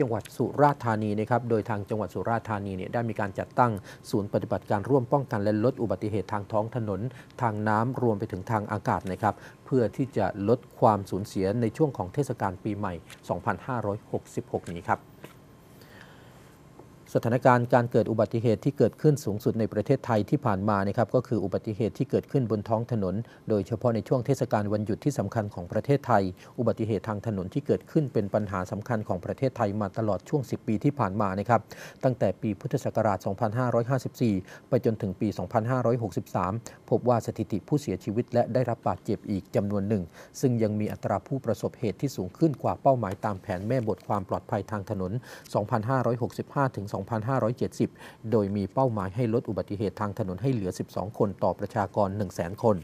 จังหวัดสุราษฎร์ธานีนะครับ โดยทางจังหวัดสุราษฎร์ธานีเนี่ยได้มีการจัดตั้งศูนย์ปฏิบัติการร่วมป้องกันและลดอุบัติเหตุทางท้องถนน ทางน้ำรวมไปถึงทางอากาศนะครับ เพื่อที่จะลดความสูญเสียในช่วงของเทศกาลปีใหม่ 2566 นี้ครับสถานการณ์การเกิดอุบัติเหตุที่เกิดขึ้นสูงสุดในประเทศไทยที่ผ่านมานะครับก็คืออุบัติเหตุที่เกิดขึ้นบนท้องถนนโดยเฉพาะในช่วงเทศกาลวันหยุดที่สำคัญของประเทศไทย อุบัติเหตุทางถนนที่เกิดขึ้นเป็นปัญหาสำคัญของประเทศไทยมาตลอดช่วง 10 ปีที่ผ่านมานะครับตั้งแต่ปีพุทธศักราช 2554 ไปจนถึงปี 2563 พบว่าสถิติผู้เสียชีวิต และได้รับบาดเจ็บอีกจำนวนหนึ่งซึ่งยังมีอัตราผู้ประสบเหตุที่สูงขึ้นกว่าเป้าหมายตามแผนแม่บทความปลอดภัยทางถนน 2565 ถึง2570 โดยมีเป้าหมายให้ลดอุบัติเหตุทางถนนให้เหลือ 12 คนต่อประชากร 1 0 0 0 0 0 คน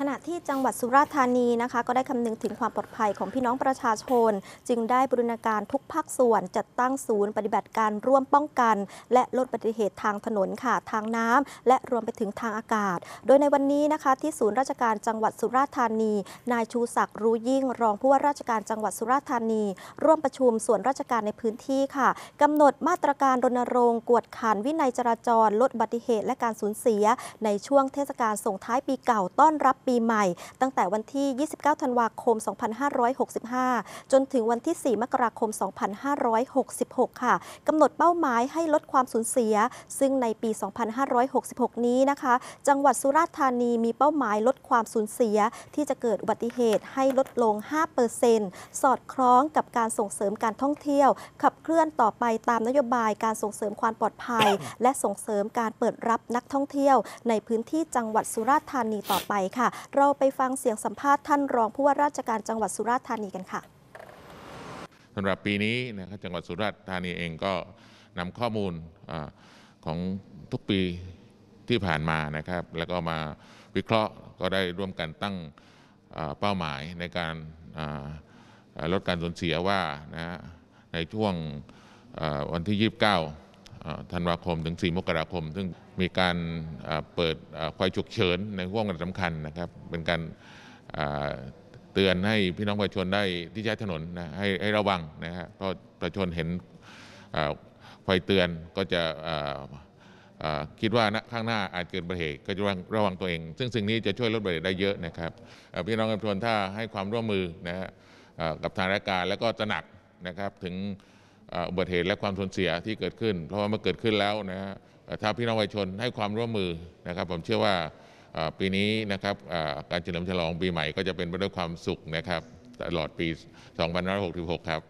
ขณะที่จังหวัดสุราษฎร์ธานีนะคะก็ได้คำนึงถึงความปลอดภัยของพี่น้องประชาชน จึงได้บริณาการทุกภาคส่วนจัดตั้งศูนย์ปฏิบัติการ ร่วมป้องกันและลดอุบัติเหตุทางถนนค่ะทางน้ำ และรวมไปถึงทางอากาศ โดยในวันนี้นะคะที่ศูนย์ราชการจังหวัดสุราษฎร์ธานีนายชูศักดิ์รู้ยิ่ง รองผู้ว่าราชการจังหวัดสุราษฎร์ธานี ร่วมประชุมส่วนราชการในพื้นที่ค่ะ กำหนดมาตรการรณรงค์กวดขันวินัยจราจรลดอุบัติเหตุและการสูญเสีย ในช่วงเทศกาลส่งท้ายปีเก่าต้อนรับีใหม่ตั้งแต่วันที่ 29 ธันวาคม 2565 จนถึงวันที่ 4 มกราคม 2566 ค่ะกำหนดเป้าหมายให้ลดความสูญเสีย ซึ่งในปี 2566 นี้นะคะ จังหวัดสุราษฎร์ธานี มีเป้าหมายลดความสูญเสียที่จะเกิดอุบัติเหตุให้ลดลง 5%สอดคล้องกับการส่งเสริมการท่องเที่ยว ขับเคลื่อนต่อไปตามนโยบายการส่งเสริมความปลอดภัย และส่งเสริมการเปิดรับนักท่องเที่ยว ในพื้นที่จังหวัดสุราษฎร์ธานีต่อไปค่ะเราไปฟังเสียงสัมภาษณ์ท่านรองผู้ว่าราชการจังหวัดสุราษฎร์ธานีกันค่ะสำหรับปีนี้นะครับจังหวัดสุราษฎร์ธานีเองก็นำข้อมูลอของทุกปีที่ผ่านมานะครับแล้วก็มาวิเคราะห์ก็ได้ร่วมกันตั้งเป้าหมายในการลดการสูญเสียว่านะในช่วงวันที่ 29ธันวาคม ถึง 4 มกราคม ซึ่งมีการเปิดไฟฉุกเฉินในห่วงเวาสำคัญนะครับ เป็นการเตือนให้พี่น้องประชาชนได้ที่ใช้ถนนนะให้ให้ระวังนะฮะก็ประชาชนเห็นไฟเตือนก็จะคิดว่าข้างหน้าอาจเกิดประเหตุก็จะระวังตัวเอง ซึ่งสิ่งนี้จะช่วยลดอุบัติเหตุได้เยอะนะครับพี่น้องประชาชนถ้าให้ความร่วมมือนะฮะกับทางราชการแล้วก็ตระหนักนะครับถึงอุบัติเหตุและความสูญเสียที่เกิดขึ้นเพราะว่ามันเกิดขึ้นแล้วนะฮะถ้าพี่น้องประชาชนให้ความร่วมมือนะครับ ผมเชื่อว่าปีนี้นะครับการเฉลิมฉลองปีใหม่ก็จะเป็นไปด้วยความสุขนะครับตลอดปี2566 ครับ